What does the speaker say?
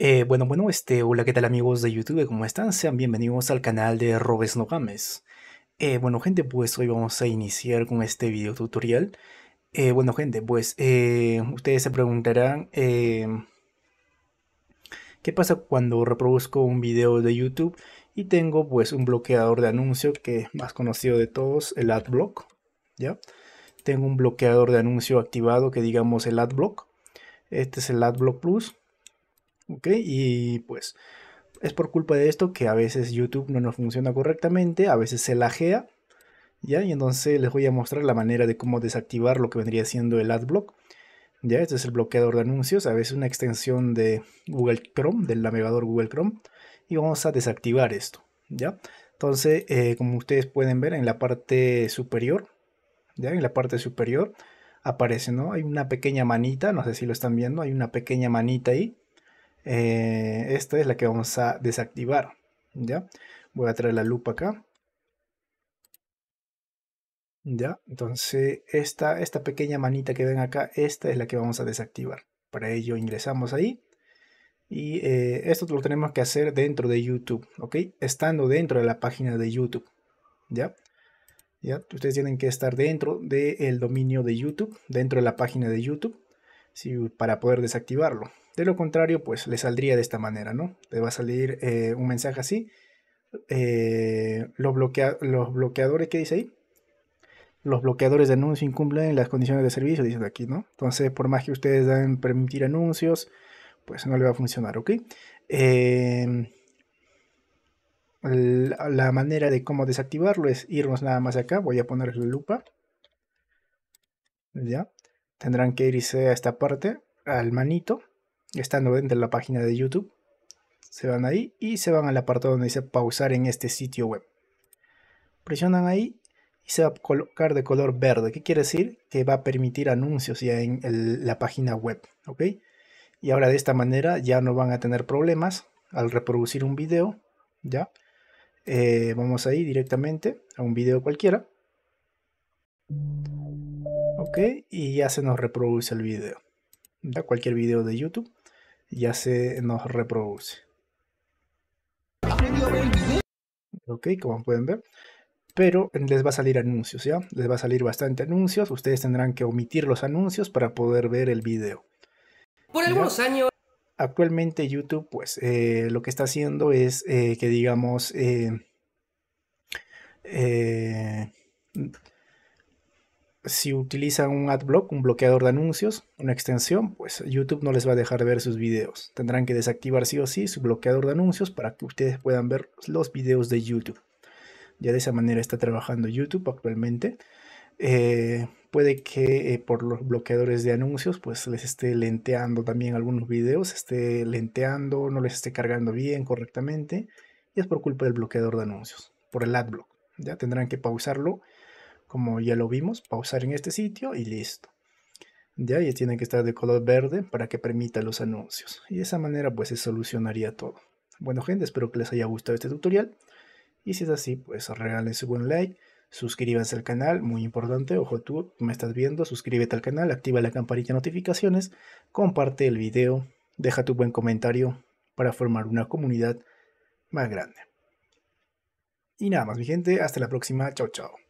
Eh, bueno, bueno, este, hola, ¿qué tal amigos de YouTube? ¿Cómo están? Sean bienvenidos al canal de Robes No Games. Eh, bueno, gente, pues hoy vamos a iniciar con este video tutorial. Eh, bueno, gente, pues ustedes se preguntarán qué pasa cuando reproduzco un video de YouTube y tengo pues un bloqueador de anuncio que más conocido de todos, el AdBlock, ¿ya? Tengo un bloqueador de anuncio activado que digamos el AdBlock. Este es el AdBlock Plus ¿ok? Y pues es por culpa de esto que a veces YouTube no nos funciona correctamente, a veces se lajea, ¿ya? Y entonces les voy a mostrar la manera de cómo desactivar lo que vendría siendo el AdBlock. Ya, este es el bloqueador de anuncios, a veces una extensión de Google Chrome, del navegador Google Chrome. Y vamos a desactivar esto, ¿ya? Entonces, eh, como ustedes pueden ver en la parte superior, ¿ya? En la parte superior aparece, ¿no? Hay una pequeña manita, no sé si lo están viendo, hay una pequeña manita ahí eh, esta es la que vamos a desactivar. ¿Ya? Voy a traer la lupa acá. ¿Ya? Entonces, esta, esta pequeña manita que ven acá, esta es la que vamos a desactivar. Para ello ingresamos ahí. Y eh, esto lo tenemos que hacer dentro de YouTube, ¿ok? Estando dentro de la página de YouTube, ¿ya? ¿Ya? Ustedes tienen que estar dentro del dominio de YouTube, dentro de la página de YouTube, si para poder desactivarlo. De lo contrario, pues le saldría de esta manera, ¿no? Le va a salir eh, un mensaje así. Eh, los, los bloqueadores, ¿qué dice ahí? Los bloqueadores de anuncios incumplen las condiciones de servicio, dicen aquí, ¿no? Entonces, por más que ustedes den permitir anuncios, pues no le va a funcionar, ¿ok? Em, la, la manera de cómo desactivarlo es irnos nada más acá. Voy a poner la lupa. Ya. Tendrán que irse a esta parte, al manito estando dentro de la página de YouTube. Se van ahí y se van al apartado donde dice pausar en este sitio web. Presionan ahí y se va a colocar de color verde. ¿Qué quiere decir? Que va a permitir anuncios ya en la página web. ¿Ok? Y ahora de esta manera ya no van a tener problemas al reproducir un video. ¿Ya? Eh, vamos ahí directamente a un video cualquiera. Ok, y ya se nos reproduce el video. da Cualquier video de YouTube ya se nos reproduce. Ok, como pueden ver. Pero les va a salir anuncios, ¿ya? Les va a salir bastante anuncios. Ustedes tendrán que omitir los anuncios para poder ver el video. Por algunos años. Actualmente YouTube, pues, eh, lo que está haciendo es eh, que, digamos, eh, eh si utilizan un adblock, un bloqueador de anuncios, una extensión, pues YouTube no les va a dejar ver sus videos. Tendrán que desactivar sí o sí su bloqueador de anuncios para que ustedes puedan ver los videos de YouTube. Ya de esa manera está trabajando YouTube actualmente. Eh, puede que eh, por los bloqueadores de anuncios pues les esté lenteando también algunos videos, esté lenteando, no les esté cargando bien correctamente y es por culpa del bloqueador de anuncios, por el adblock. Ya tendrán que pausarlo como ya lo vimos, pausar en este sitio y listo. De ahí tiene que estar de color verde para que permita los anuncios. Y de esa manera pues se solucionaría todo. Bueno gente, espero que les haya gustado este tutorial. Y si es así, pues regalen su buen like, suscríbanse al canal, muy importante, ojo tú me estás viendo, suscríbete al canal, activa la campanita de notificaciones, comparte el video, deja tu buen comentario para formar una comunidad más grande. Y nada más mi gente, hasta la próxima, chao chao.